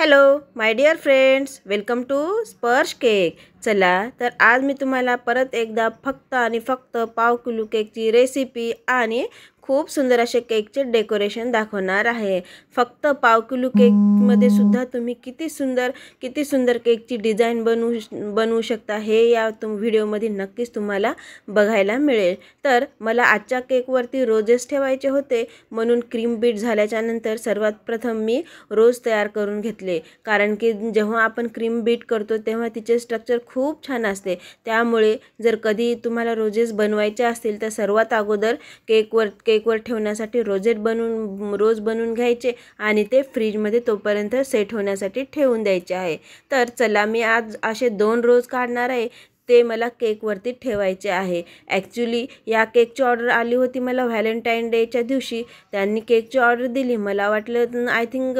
hello my dear friends welcome to Sparsh cake चला तर आज मी तुम्हाला परत एकदा फक्त आणि फक्त पाव किलो केकची रेसिपी आणि खूप सुंदर असे केकचे डेकोरेशन दाखवणार आहे फक्त पाव किलो केकमध्ये सुद्धा तुम्ही किती सुंदर किती सुंदर केकची डिझाईन बनवू बनवू शकता हे या तुम व्हिडिओमध्ये नक्कीच तुम्हाला बघायला मिळेल तर मला आजच्या केकवरती रोजेस ठेवायचे होते म्हणून क्रीम बीट झाल्याच्यानंतर सर्वात प्रथम मी रोज तयार करून घेतले कारण की जेव्हा आपण क्रीम बीट करतो तेव्हा तिचे स्ट्रक्चर खूप छान असते त्यामुळे जर कधी तुम्हाला रोजेस बनवायचे असतील तर सर्वात अगोदर केकवर केकवर ठेवण्यासाठी रोजेट बनवून रोज बनवून घ्यायचे आणि ते फ्रीजमध्ये तोपर्यंत सेट होण्यासाठी ठेवून द्यायचे आहे तर चला मी आज असे दोन रोज काढणार आहे ते मला केकवरती ठेवायचे आहे ॲक्च्युली या केकची ऑर्डर आली होती मला व्हॅलेंटाईन डेच्या दिवशी त्यांनी केकची ऑर्डर दिली मला वाटलं आय थिंक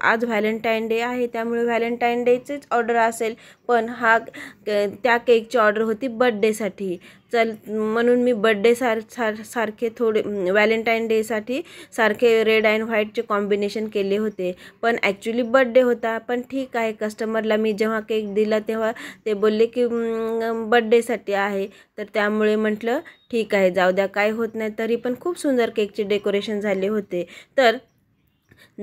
आज व्हॅलेंटाईन डे आहे त्यामुळे व्हॅलेंटाईन डेचीच ऑर्डर असेल पण हा त्या केकची ऑर्डर होती बड्डेसाठी चल म्हणून मी बड्डे सार सार सारखे थोडे व्हॅलेंटाईन डेसाठी सारखे रेड अँड व्हाईटचे कॉम्बिनेशन केले होते पण ॲक्च्युली बड्डे होता पण ठीक आहे कस्टमरला मी जेव्हा केक दिला तेव्हा ते बोलले की बड्डेसाठी आहे तर त्यामुळे म्हटलं ठीक आहे जाऊ द्या काय होत नाही तरी पण खूप सुंदर केकचे डेकोरेशन झाले होते तर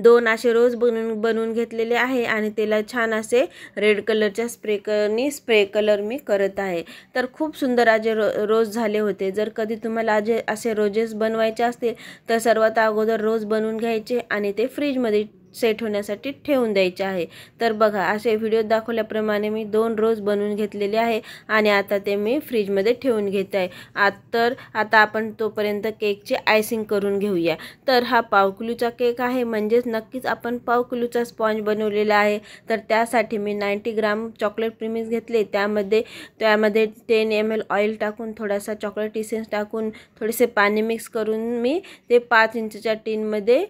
दोन असे रोज बनवून बनवून घेतलेले आहे आणि त्याला छान असे रेड कलरच्या स्प्रे स्प्रेकरनी स्प्रे कलर मी करत आहे तर खूप सुंदर आजे रो रोज झाले होते जर कधी तुम्हाला आजे असे रोजेस बनवायचे असतील तर सर्वात अगोदर रोज बनवून घ्यायचे आणि ते फ्रीजमध्ये सेट होण्यासाठी ठेवून द्यायचे आहे तर बघा असे व्हिडिओ दाखवल्याप्रमाणे मी दोन रोज बनवून घेतलेले आहे आणि आता ते मी फ्रीजमध्ये ठेवून घेत आहे आ तर आता आपण तोपर्यंत केकची आयसिंग करून घेऊया तर हा पावकुलूचा केक आहे म्हणजेच नक्कीच आपण पावकुलूचा स्पॉन्ज बनवलेला आहे तर त्यासाठी मी नाईंटी ग्राम चॉकलेट प्रिमिस घेतले त्यामध्ये त्यामध्ये टेन एम एल ऑइल टाकून थोडासा चॉकलेट इसेन्स टाकून थोडेसे पाणी मिक्स करून मी ते पाच इंचच्या टीनमध्ये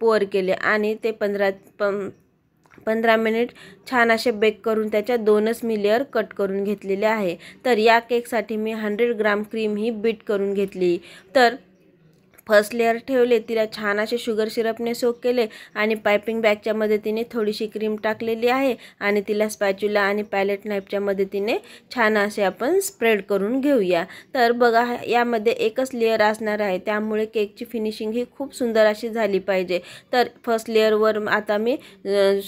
पोअर केले आणि ते पंधरा पंधरा मिनिट छान असे बेक करून त्याच्या दोनच मी लेअर कट करून घेतलेले आहे तर या केकसाठी मी हंड्रेड ग्राम क्रीम ही बीट करून घेतली तर फर्स्ट लेअर ठेवले तिला छान असे शुगर सिरपने सोक केले आणि पायपिंग बॅगच्या मदतीने थोडीशी क्रीम टाकलेली आहे आणि तिला स्पॅच्युला आणि पॅलेट नाईपच्या मदतीने छान असे आपण स्प्रेड करून घेऊया तर बघा यामध्ये एकच लेअर असणार आहे त्यामुळे केकची फिनिशिंग ही खूप सुंदर अशी झाली पाहिजे तर फर्स्ट लेअरवर आता मी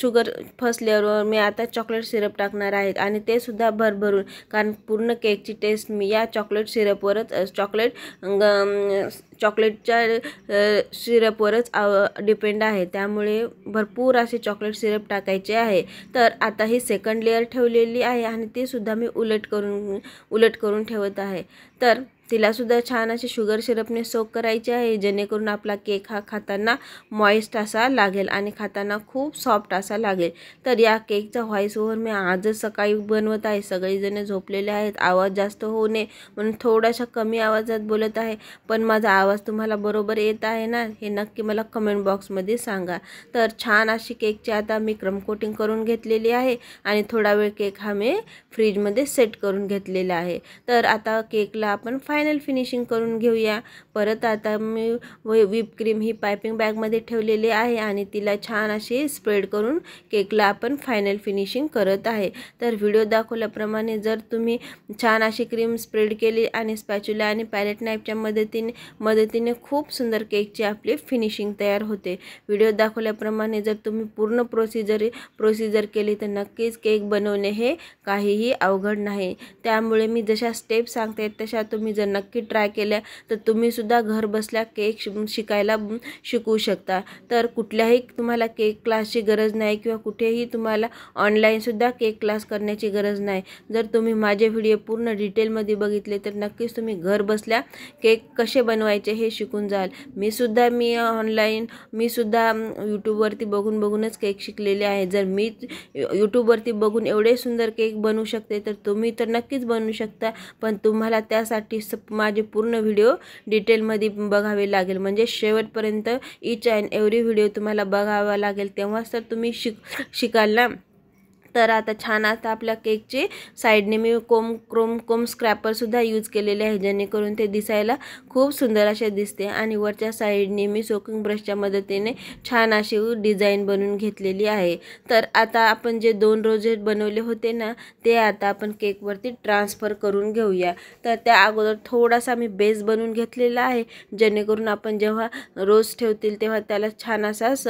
शुगर फर्स्ट लेअरवर मी आता चॉकलेट सिरप टाकणार आहे आणि ते सुद्धा भरभरून कारण पूर्ण केकची टेस्ट मी या चॉकलेट सिरपवरच चॉकलेट चॉकलेटच्या सिरपवरच आव डिपेंड आहे त्यामुळे भरपूर असे चॉकलेट सिरप टाकायचे आहे तर आता ही सेकंड लेअर ठेवलेली आहे आणि तीसुद्धा मी उलट करून उलट करून ठेवत आहे तर तिलासुद्धा छान असे शुगर सिरपने सोक करायचे आहे जेणेकरून आपला केक हा खाताना मॉइस्ट असा लागेल आणि खाताना खूप सॉफ्ट असा लागेल तर या केकचा व्हॉईस ओव्हर मी आजच सकाळी बनवत आहे सगळेजण झोपलेले आहेत आवाज जास्त होऊ नये म्हणून थोडासा कमी आवाजात बोलत आहे पण माझा आवाज तुम्हाला बरोबर येत आहे ना हे नक्की मला कमेंट बॉक्समध्ये सांगा तर छान अशी केकची आता मी क्रम कोटिंग करून घेतलेली आहे आणि थोडा वेळ केक हा मी फ्रीजमध्ये सेट करून घेतलेला आहे तर आता केकला आपण फाय फायनल फिनिशिंग करून घेऊया परत आता मी क्रीम ही पायपिंग बॅगमध्ये ठेवलेली आहे आणि तिला छान अशी स्प्रेड करून केकला आपण फायनल फिनिशिंग करत आहे तर व्हिडिओ दाखवल्याप्रमाणे जर तुम्ही छान अशी क्रीम स्प्रेड केली आणि स्पॅच्युला आणि पॅलेट नाईफच्या मदतीने मदतीने खूप सुंदर केकची आपली फिनिशिंग तयार होते व्हिडिओ दाखवल्याप्रमाणे जर तुम्ही पूर्ण प्रोसिजर प्रोसिजर केली तर नक्कीच केक बनवणे हे काहीही अवघड नाही त्यामुळे मी जशा स्टेप सांगते तशा तुम्ही जर नक्की ट्राय केल्या तर तुम्हीसुद्धा घर बसल्या केक शिकायला शिकू शकता तर कुठल्याही तुम्हाला केक क्लासची गरज नाही किंवा कुठेही तुम्हाला ऑनलाईनसुद्धा केक क्लास करण्याची गरज नाही जर तुम्ही माझे व्हिडिओ पूर्ण डिटेलमध्ये बघितले तर नक्कीच तुम्ही घर बसल्या केक कसे बनवायचे हे शिकून जाल मीसुद्धा मी ऑनलाईन मीसुद्धा यूट्यूबवरती बघून बघूनच केक शिकलेले आहे जर मी यूट्यूबवरती बघून एवढे सुंदर केक बनवू शकते तर तुम्ही तर नक्कीच बनवू शकता पण तुम्हाला त्यासाठी माझे पूर्ण व्हिडिओ डिटेलमध्ये बघावे लागेल म्हणजे शेवटपर्यंत इच अँड एव्हरी व्हिडिओ तुम्हाला बघावा लागेल तेव्हाच तर तुम्ही शिक शिकाल तर आता छान आता आपल्या केकचे साईडने मी कोम क्रोम कोम स्क्रॅपरसुद्धा यूज केलेले आहे जेणेकरून ते दिसायला खूप सुंदर असे दिसते आणि वरच्या साईडने मी सोकिंग ब्रशच्या मदतीने छान अशी डिझाईन बनवून घेतलेली आहे तर आता आपण जे दोन रोजेट बनवले होते ना ते आता आपण केकवरती ट्रान्सफर करून घेऊया तर त्या अगोदर थोडासा मी बेस बनवून घेतलेला आहे जेणेकरून आपण जेव्हा रोज ठेवतील तेव्हा त्याला छान असा स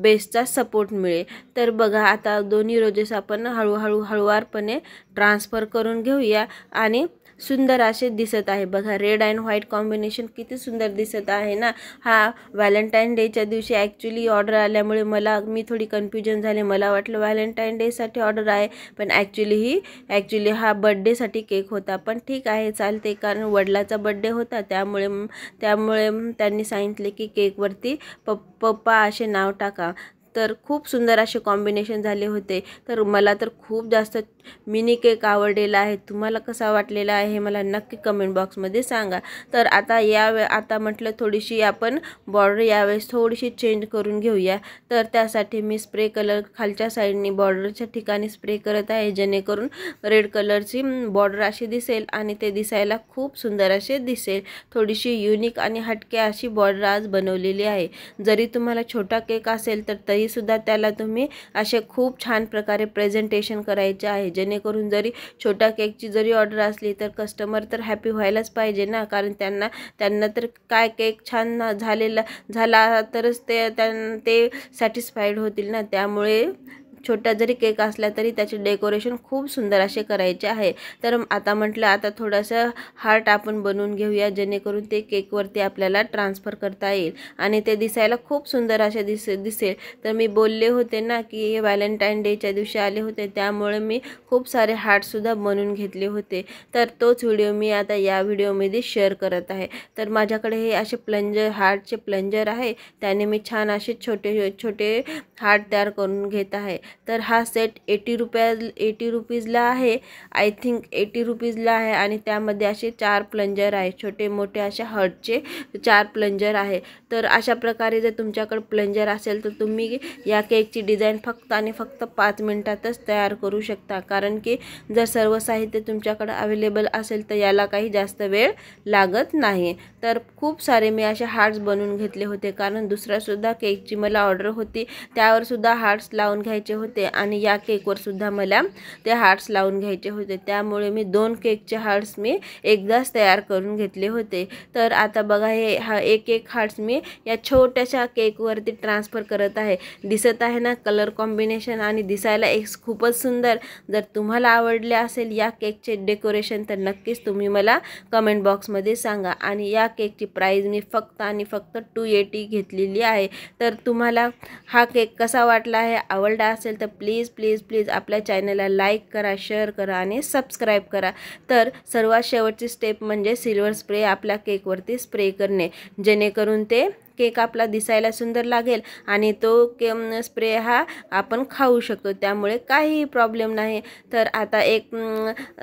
बेसचा सपोर्ट मिळेल तर बघा आता दोन्ही रोजेस आपण हळूहळू हळूवारपणे ट्रान्सफर करून घेऊया आणि सुंदर असे दिसत आहे बघा रेड अँड व्हाईट कॉम्बिनेशन किती सुंदर दिसत आहे ना हा व्हॅलेंटाईन डेच्या दिवशी ॲक्च्युली ऑर्डर आल्यामुळे मला मी थोडी कन्फ्युजन झाले मला वाटलं व्हॅलेंटाईन डेसाठी ऑर्डर आहे पण ॲक्च्युली ही ॲक्च्युली हा बड्डेसाठी केक होता पण ठीक आहे चालते कारण वडिलाचा बड्डे होता त्यामुळे त्यामुळे त्यांनी सांगितले की केकवरती पप्पा असे नाव टाका तर खूप सुंदर असे कॉम्बिनेशन झाले होते तर मला तर खूप जास्त मिनी केक आवडलेला आहे तुम्हाला कसा वाटलेला आहे मला नक्की कमेंट बॉक्समध्ये सांगा तर आता या वे आता म्हटलं थोडीशी आपण बॉर्डर यावेळेस थोडीशी चेंज करून घेऊया तर त्यासाठी मी स्प्रे कलर खालच्या साईडनी बॉर्डरच्या ठिकाणी स्प्रे करत आहे जेणेकरून रेड कलरची बॉर्डर अशी दिसेल आणि ते दिसायला खूप सुंदर असे दिसेल थोडीशी युनिक आणि हटके अशी बॉर्डर आज बनवलेली आहे जरी तुम्हाला छोटा केक असेल तर सुद्धा त्याला तुम्ही असे खूप छान प्रकारे प्रेझेंटेशन करायचे आहे जेणेकरून जरी छोट्या केकची जरी ऑर्डर असली तर कस्टमर तर हॅपी व्हायलाच पाहिजे ना कारण त्यांना त्यांना तर काय केक छान झालेला झाला तरच ते त्यां ते सॅटिस्फाईड होतील ना त्यामुळे छोटा जरी केक असला तरी त्याचे डेकोरेशन खूप सुंदर असे करायचे आहे तर आता म्हटलं आता थोडंसं हार्ट आपण बनवून घेऊया जेणेकरून ते केकवरती आपल्याला ट्रान्सफर करता येईल आणि ते दिसायला खूप सुंदर असे दिस दिसेल तर मी बोलले होते ना की व्हॅलेंटाईन डेच्या दिवशी आले होते त्यामुळे मी खूप सारे हार्टसुद्धा बनवून घेतले होते तर तोच व्हिडिओ मी आता या व्हिडिओमध्ये शेअर करत आहे तर माझ्याकडे हे असे प्लंजर हार्टचे प्लंजर आहे त्याने मी छान असे छोटे छोटे हार्ट तयार करून घेत आहे तर हा सेट एटी रुपया एटी रुपीजला आहे आय थिंक एटी रुपीजला आहे आणि त्यामध्ये असे चार प्लंजर आहे छोटे मोठे अशा हार्टचे चार प्लंजर आहे तर अशा प्रकारे जर तुमच्याकडे प्लंजर असेल तर तुम्ही या केकची डिझाईन फक्त आणि फक्त पाच मिनटातच तयार करू शकता कारण की जर सर्व साहित्य तुमच्याकडे अवेलेबल असेल तर याला काही जास्त वेळ लागत नाही तर खूप सारे मी असे हार्ट्स बनवून घेतले होते कारण दुसऱ्यासुद्धा केकची मला ऑर्डर होती त्यावरसुद्धा हार्ट्स लावून घ्यायचे होते आणि या केकवर सुद्धा मला ते हार्ट्स लावून घ्यायचे होते त्यामुळे मी दोन केकचे हार्ट्स मी एकदाच तयार करून घेतले होते तर आता बघा हे हा एक एक हार्ट्स मी या छोट्याशा केकवरती ट्रान्सफर करत आहे दिसत आहे ना कलर कॉम्बिनेशन आणि दिसायला एक खूपच सुंदर जर तुम्हाला आवडले असेल या केकचे डेकोरेशन तर नक्कीच तुम्ही मला कमेंट बॉक्समध्ये सांगा आणि या केकची प्राईज मी फक्त आणि फक्त टू एटी घेतलेली आहे तर तुम्हाला हा केक कसा वाटला आहे आवडला असेल असेल तर प्लीज प्लीज प्लीज आपल्या चॅनलला लाईक करा शेअर करा आणि सबस्क्राईब करा तर सर्वात शेवटची स्टेप म्हणजे सिल्वर स्प्रे आपल्या केकवरती स्प्रे करणे जेणेकरून ते केक आपला दिसायला सुंदर लागेल आणि तो के स्प्रे हा आपण खाऊ शकतो त्यामुळे काहीही प्रॉब्लेम नाही तर आता एक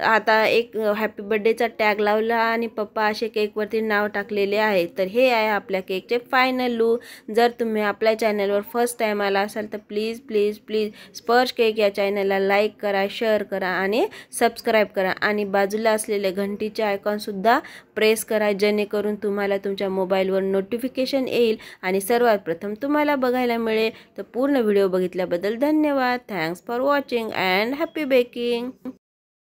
आता एक हॅपी बड्डेचा टॅग लावला आणि पप्पा असे केकवरती नाव टाकलेले आहे तर हे आहे आपल्या केकचे फायनल लू जर तुम्ही आपल्या चॅनलवर फर्स्ट टाईम आला असाल तर please please please Sparsh cake या चॅनलला लाईक करा शेअर करा आणि सबस्क्राईब करा आणि बाजूला असलेले घंटीचे आयकॉनसुद्धा प्रेस करा जेणेकरून तुम्हाला तुमच्या मोबाईलवर नोटिफिकेशन येईल येईल आणि सर्वात प्रथम तुम्हाला बघायला मिळेल तर पूर्ण व्हिडिओ बघितल्याबद्दल धन्यवाद thanks for watching and happy baking